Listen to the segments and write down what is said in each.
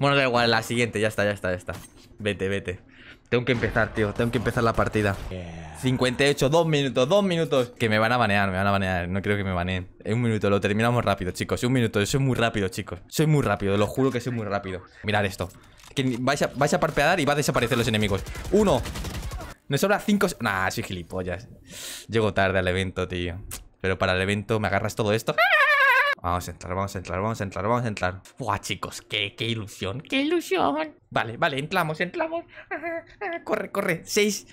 Bueno, da igual, la siguiente, ya está, ya está, ya está. Vete, vete. Tengo que empezar, tío. Tengo que empezar la partida. 58, dos minutos, dos minutos. Que me van a banear, me van a banear. No creo que me baneen. Un minuto, lo terminamos rápido, chicos. Un minuto, soy muy rápido, chicos. Soy muy rápido, lo juro que soy muy rápido. Mirad esto. Que vais a, vais parpear y va a desaparecer los enemigos. Uno. Nos sobra cinco... Nah, soy gilipollas. Llego tarde al evento, tío. Pero para el evento me agarras todo esto. ¡Ah! Vamos a entrar, vamos a entrar, vamos a entrar, vamos a entrar. Buah, chicos, qué, ilusión, qué ilusión. Vale, vale, entramos, entramos. corre, corre. Seis.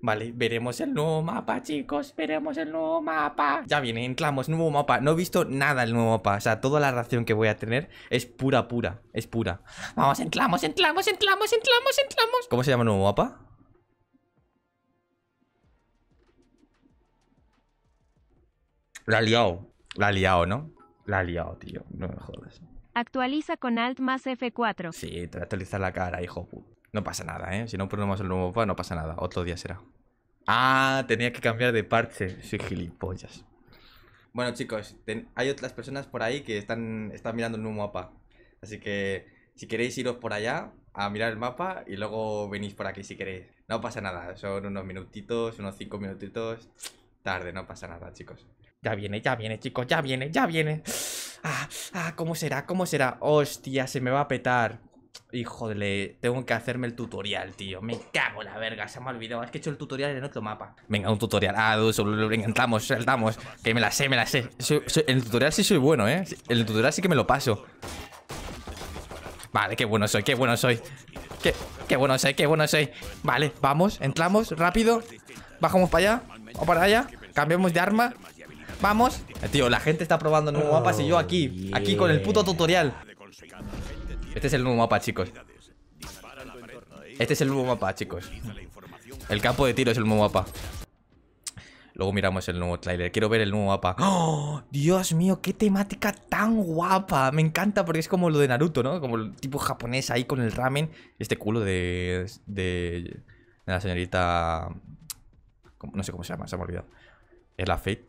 Vale, veremos el nuevo mapa, chicos Veremos el nuevo mapa Ya viene, entramos, nuevo mapa No he visto nada el nuevo mapa O sea, toda la ración que voy a tener es pura, pura Es pura Vamos, entramos, entramos, entramos, entramos, entramos ¿Cómo se llama el nuevo mapa? La ha liado La ha liado, ¿no? La ha liado, tío. No me jodas. Actualiza con Alt más F4. Sí, te actualizar la cara, hijo No pasa nada, ¿eh? Si no ponemos el nuevo mapa, no pasa nada. Otro día será. Ah, tenía que cambiar de parche. Soy gilipollas. Bueno, chicos, hay otras personas por ahí que están, están mirando el nuevo mapa. Así que si queréis iros por allá a mirar el mapa y luego venís por aquí si queréis. No pasa nada, son unos minutitos, unos cinco minutitos. Tarde, no pasa nada, chicos. Ya viene, ya viene, chicos, ya viene, ya viene. Ah, ah, ¿cómo será? ¿Cómo será? Hostia, se me va a petar. Híjole, tengo que hacerme el tutorial, tío. Me cago en la verga, se me ha olvidado. Es que he hecho el tutorial en otro mapa. Venga, un tutorial. Ah, venga, entramos, saltamos. Que me la sé, me la sé. en el tutorial sí soy bueno, ¿eh? En el tutorial sí que me lo paso. Vale, qué bueno soy, qué bueno soy. Qué, qué bueno soy, qué bueno soy. Vale, vamos, entramos, rápido. Bajamos para allá o para allá. Cambiamos de arma. Vamos Tío, la gente está probando el nuevo mapa y yo oh, aquí Aquí con el puto tutorial Este es el nuevo mapa, chicos Este es el nuevo mapa, chicos El campo de tiro es el nuevo mapa Luego miramos el nuevo trailer Quiero ver el nuevo mapa ¡Oh! Dios mío, qué temática tan guapa Me encanta porque es como lo de Naruto, ¿no? Como el tipo japonés ahí con el ramen Este culo de... De, de la señorita... No sé cómo se llama, se me ha olvidado Es la Fate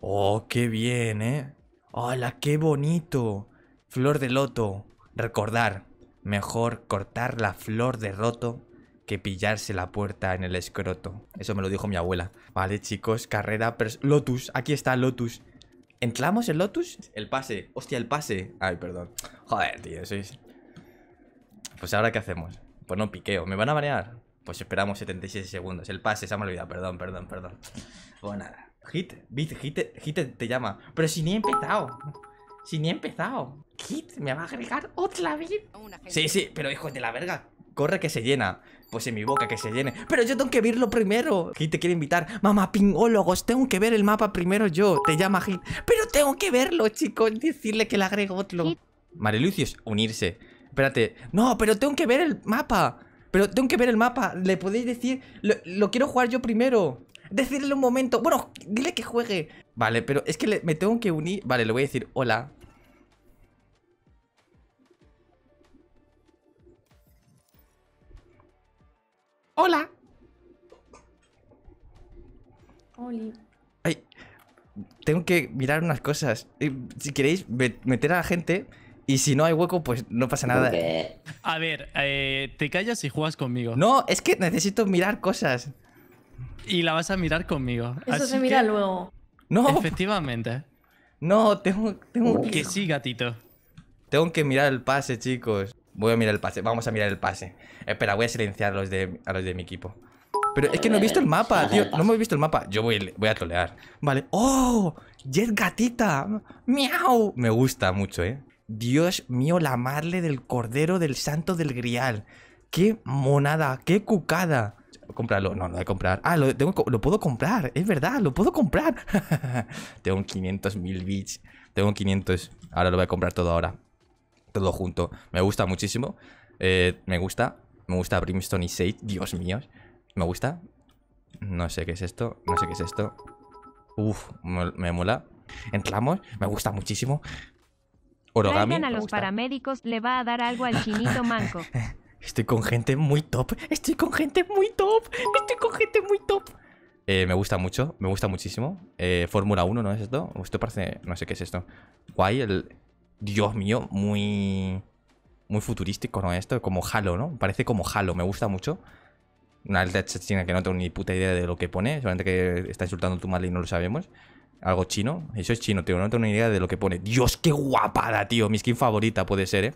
Oh, qué bien, ¿eh? Hola, qué bonito. Flor de loto. Recordar, mejor cortar la flor de roto que pillarse la puerta en el escroto. Eso me lo dijo mi abuela. Vale, chicos, carrera... Lotus, aquí está Lotus. ¿Entramos en Lotus? El pase. Hostia, el pase. Ay, perdón. Joder, tío, Pues ahora qué hacemos. Pues no piqueo. ¿Me van a marear? Pues esperamos 76 segundos. El pase, se me olvidado. Perdón, perdón, perdón. Pues nada. Hit, Beat, hit, hit te llama. Pero si ni he empezado. Si ni he empezado. Hit, me va a agregar otra vez. Sí, sí, pero hijo de la verga. Corre que se llena. Pues en mi boca que se llene. Pero yo tengo que verlo primero. Hit te quiere invitar. Mamá, pingólogos, tengo que ver el mapa primero yo. Te llama Hit. Pero tengo que verlo, chicos. Decirle que le agrego otro. Marilucius, unirse. Espérate. No, pero tengo que ver el mapa. Pero tengo que ver el mapa. Le podéis decir. lo quiero jugar yo primero. Decirle un momento. Bueno, dile que juegue. Vale, pero es que me tengo que unir. Vale, le voy a decir hola. Hola. Oli. tengo que mirar unas cosas. Si queréis meter a la gente y si no hay hueco, pues no pasa nada. A ver, eh, te callas y juegas conmigo. No, es que necesito mirar cosas y la vas a mirar conmigo. Eso se mira luego. No. Efectivamente. No, tengo, tengo que... Que sí, gatito. Tengo que mirar el pase, chicos. Voy a mirar el pase, vamos a mirar el pase. Espera, voy a silenciar a los de, a los de mi equipo. Pero es que no he visto el mapa, tío. No me he visto el mapa. Yo voy, voy a tolear. Vale. ¡Oh! Jet gatita. ¡Miau! Me gusta mucho, ¿eh? Dios mío, la marle del cordero del santo del grial. ¡Qué monada! ¡Qué cucada! Comprarlo, no, voy a comprar. Ah, lo, lo puedo comprar, es verdad, lo puedo comprar. tengo 500.000 bits, tengo 500. Ahora lo voy a comprar todo ahora. Todo junto. Me gusta muchísimo. Eh, me gusta, me gusta Brimstone y Sage, Dios mío, Me gusta. No sé qué es esto, no sé qué es esto. Uf, me, mola. Entramos, me gusta muchísimo. Orogami. a los paramédicos, le va a dar algo al chinito manco. Estoy con gente muy top. Estoy con gente muy top. Estoy con gente muy top. Eh, me gusta mucho, me gusta muchísimo. Eh, Fórmula 1, ¿no es esto? Esto parece... No sé qué es esto. Guay, el... Dios mío, muy... Muy futurístico, ¿no? Esto, como Halo, ¿no? Parece como Halo, me gusta mucho. Una alta china que no tengo ni puta idea de lo que pone. Solamente que está insultando tu madre y no lo sabemos. Algo chino. Eso es chino, tío. No tengo ni idea de lo que pone. Dios, qué guapada, tío. Mi skin favorita puede ser, ¿eh?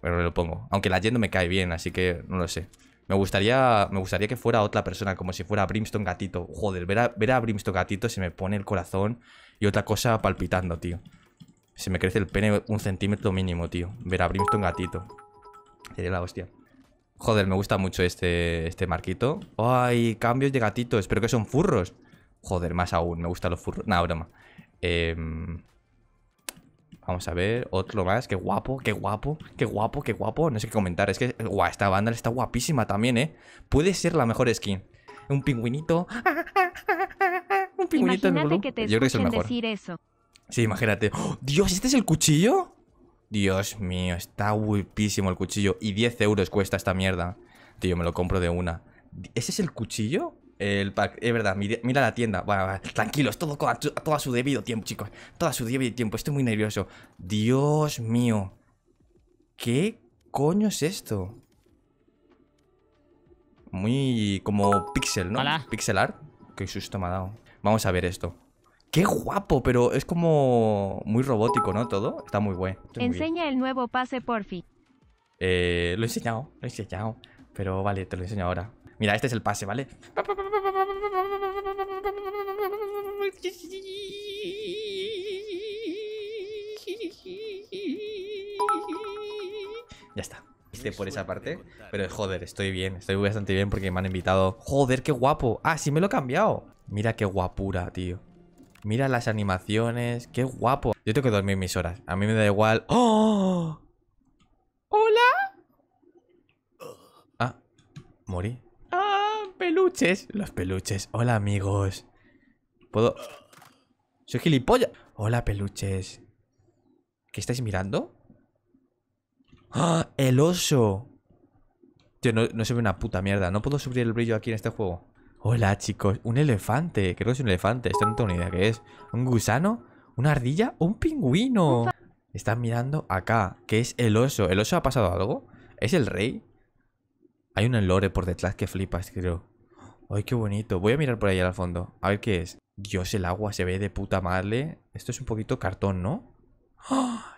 Pero me lo pongo. Aunque la yendo me cae bien, así que no lo sé. Me gustaría, me gustaría que fuera otra persona, como si fuera Brimstone Gatito. Joder, ver a, Brimstone Gatito se me pone el corazón y otra cosa palpitando, tío. Se me crece el pene un centímetro mínimo, tío. Ver a Brimstone Gatito. Sería la hostia. Joder, me gusta mucho este, este marquito. ¡Ay! Cambios de gatito. Espero que son furros. Joder, más aún. Me gustan los furros. Nada, broma. Eh... Vamos a ver, otro más. Qué guapo, qué guapo, qué guapo, qué guapo. No sé qué comentar. Es que, guau, esta banda está guapísima también, ¿eh? Puede ser la mejor skin. Un pingüinito. Un pingüinito imagínate en que te Yo creo que es mejor. Decir eso. Sí, imagínate. ¡Oh, Dios, ¿este es el cuchillo? Dios mío, está guapísimo el cuchillo. Y 10 euros cuesta esta mierda. Tío, me lo compro de una. ¿Ese es el cuchillo? El pack, es verdad, mira, la tienda. tranquilos, todo, todo a su debido tiempo, chicos. Todo a su debido tiempo, estoy muy nervioso. Dios mío. ¿Qué coño es esto? Muy como pixel, ¿no? Pixel art. Qué susto me ha dado. Vamos a ver esto. Qué guapo, pero es como muy robótico, ¿no? Todo. Está muy bueno. Enseña el nuevo pase, porfi. Eh, lo he enseñado, lo he enseñado. Pero vale, te lo enseño ahora. Mira, este es el pase, ¿vale? Ya está. Este por esa parte. Pero joder, estoy bien. Estoy bastante bien porque me han invitado. Joder, qué guapo. Ah, sí me lo he cambiado. Mira qué guapura, tío. Mira las animaciones. Qué guapo. Yo tengo que dormir mis horas. A mí me da igual. ¡Oh! ¿Hola? Ah, morí peluches. Los peluches. Hola, amigos. ¿Puedo...? Soy gilipollas. Hola, peluches. ¿Qué estáis mirando? ¡Ah! ¡El oso! Tío, no, se ve una puta mierda. No puedo subir el brillo aquí en este juego. Hola, chicos. Un elefante. Creo que es un elefante. Esto no tengo ni idea qué es. ¿Un gusano? ¿Una ardilla? ¿Un pingüino? Están mirando acá, ¿Qué es el oso. ¿El oso ha pasado algo? ¿Es el rey? Hay un enlore por detrás que flipas, creo. Ay, qué bonito. Voy a mirar por ahí al fondo. A ver qué es. Dios, el agua se ve de puta madre. Esto es un poquito cartón, ¿no? ¡Ah!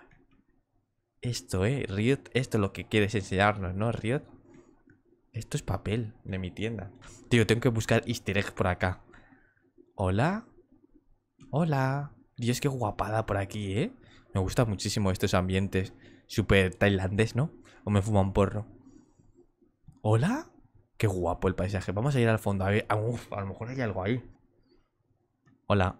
Esto, eh, Riot. Esto es lo que quieres enseñarnos, ¿no, Riot? Esto es papel de mi tienda. Tío, tengo que buscar easter egg por acá. ¿Hola? Hola. Dios, qué guapada por aquí, ¿eh? Me gusta muchísimo estos ambientes. Súper tailandés, ¿no? O me fuma un porro. ¿Hola? Qué guapo el paisaje. Vamos a ir al fondo. A, ver, a lo mejor hay algo ahí. Hola.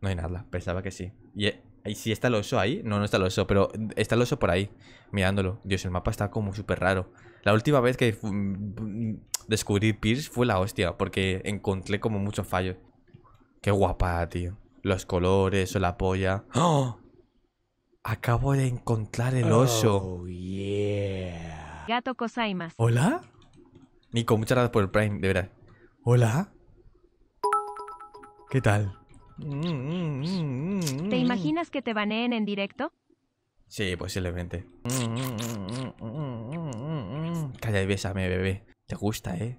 No hay nada. Pensaba que sí. Y, eh, y si está el oso ahí. No, no está el oso. Pero está el oso por ahí. Mirándolo. Dios, el mapa está como súper raro. La última vez que mm, descubrí Pierce fue la hostia. Porque encontré como muchos fallos. Qué guapa, tío. Los colores o la polla. ¡Oh! Acabo de encontrar el oso. Oh, yeah. Gato Cosaimas. ¿Hola? Nico, muchas gracias por el Prime, de verdad. ¿Hola? ¿Qué tal? ¿Te imaginas que te baneen en directo? Sí, posiblemente. Calla y bésame, bebé. Te gusta, ¿eh?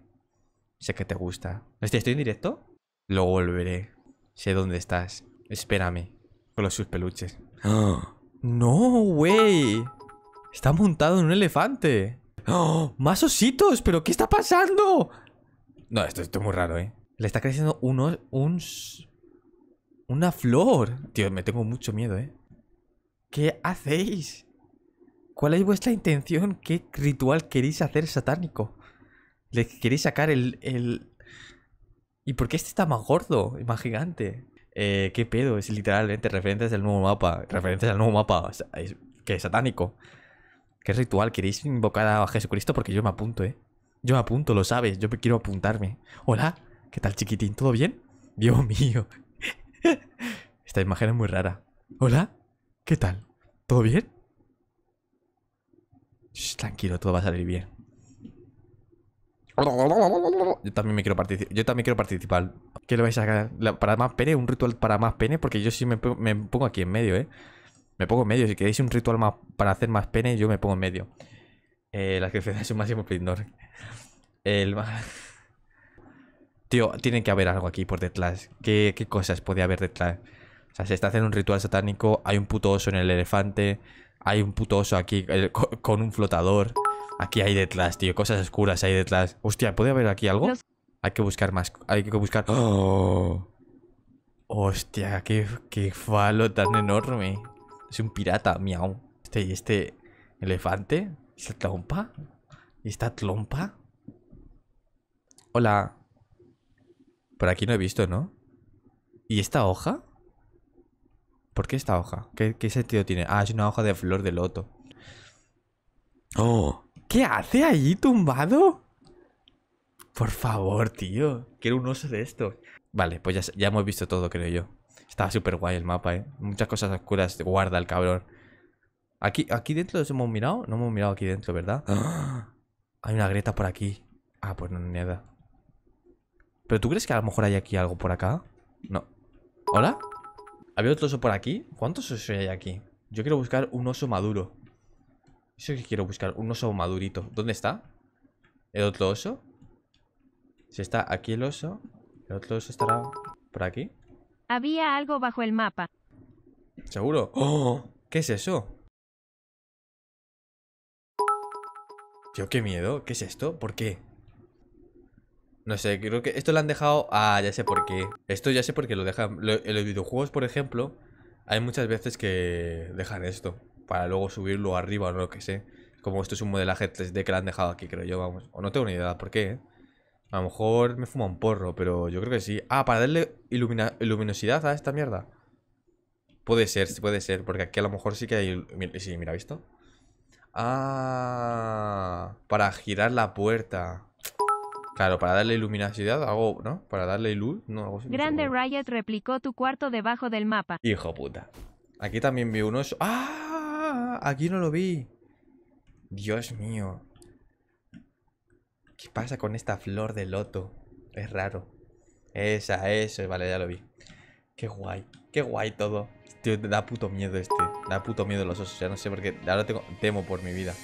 Sé que te gusta. ¿Este, ¿Estoy, en directo? Lo volveré. Sé dónde estás. Espérame. Con los sus peluches. ¡No, güey! Está montado en un elefante. ¡Oh! ¡Más ositos! ¿Pero qué está pasando? No, esto, es muy raro, ¿eh? Le está creciendo unos... Un, una flor. Tío, me tengo mucho miedo, ¿eh? ¿Qué hacéis? ¿Cuál es vuestra intención? ¿Qué ritual queréis hacer satánico? ¿Le queréis sacar el, ¿Y por qué este está más gordo y más gigante? Eh, ¿Qué pedo? Es literalmente referentes al nuevo mapa. referentes al nuevo mapa. ¿Qué que es satánico. ¿Qué ritual? ¿Queréis invocar a Jesucristo? Porque yo me apunto, ¿eh? Yo me apunto, lo sabes. Yo quiero apuntarme. Hola, ¿qué tal, chiquitín? ¿Todo bien? Dios mío. Esta imagen es muy rara. Hola, ¿qué tal? ¿Todo bien? tranquilo, todo va a salir bien. Yo también me quiero participar. Yo también quiero participar. ¿Qué le vais a sacar? ¿Para más pene? ¿Un ritual para más pene? Porque yo sí me, me pongo aquí en medio, ¿eh? Me pongo en medio. Si queréis un ritual más para hacer más pene, yo me pongo en medio. Eh, las es son máximo esplendor. El Tío, tiene que haber algo aquí por detrás. ¿Qué, cosas puede haber detrás? O sea, se está haciendo un ritual satánico. Hay un puto oso en el elefante. Hay un puto oso aquí con un flotador. Aquí hay detrás, tío. Cosas oscuras hay detrás. Hostia, ¿puede haber aquí algo? Hay que buscar más. Hay que buscar. ¡Oh! Hostia, qué falo tan enorme. Es un pirata, miau. Este, este elefante, esta trompa, esta trompa. Hola. Por aquí no he visto, ¿no? ¿Y esta hoja? ¿Por qué esta hoja? ¿Qué, qué sentido tiene? Ah, es una hoja de flor de loto. ¡Oh! ¿Qué hace allí tumbado? Por favor, tío. Quiero un oso de esto? Vale, pues ya hemos visto todo, creo yo. Estaba súper guay el mapa, ¿eh? Muchas cosas oscuras guarda el cabrón. Aquí, aquí dentro los hemos mirado. No hemos mirado aquí dentro, ¿verdad? Hay una grieta por aquí. Ah, pues no, nada. ¿Pero tú crees que a lo mejor hay aquí algo por acá? No. ¿Hola? ¿Había otro oso por aquí? ¿Cuántos osos hay aquí? Yo quiero buscar un oso maduro. Eso que quiero buscar, un oso madurito. ¿Dónde está? ¿El otro oso? Si está aquí el oso, el otro oso estará por aquí. Había algo bajo el mapa. ¿Seguro? ¡Oh! ¿Qué es eso? Tío, qué miedo. ¿Qué es esto? ¿Por qué? No sé, creo que esto lo han dejado... Ah, ya sé por qué. Esto ya sé por qué lo dejan. en los videojuegos, por ejemplo, hay muchas veces que dejan esto. Para luego subirlo arriba o no lo que sé. Como esto es un modelaje 3D que lo han dejado aquí, creo yo, vamos. O no tengo ni idea por qué, ¿eh? A lo mejor me fuma un porro, pero yo creo que sí. Ah, para darle ilumina luminosidad a esta mierda. Puede ser, sí, puede ser. Porque aquí a lo mejor sí que hay... Sí, mira, ¿visto? Ah... Para girar la puerta. Claro, para darle luminosidad, hago, ¿no? Para darle luz, no, hago. Grande Riot replicó tu cuarto debajo del mapa. Hijo puta. Aquí también vi unos... ¡Ah! Aquí no lo vi. Dios mío. ¿Qué pasa con esta flor de loto? Es raro. Esa, eso. Vale, ya lo vi. Qué guay. Qué guay todo. Tío, da puto miedo este. Da puto miedo los osos. Ya no sé por qué. Ahora tengo, temo por mi vida.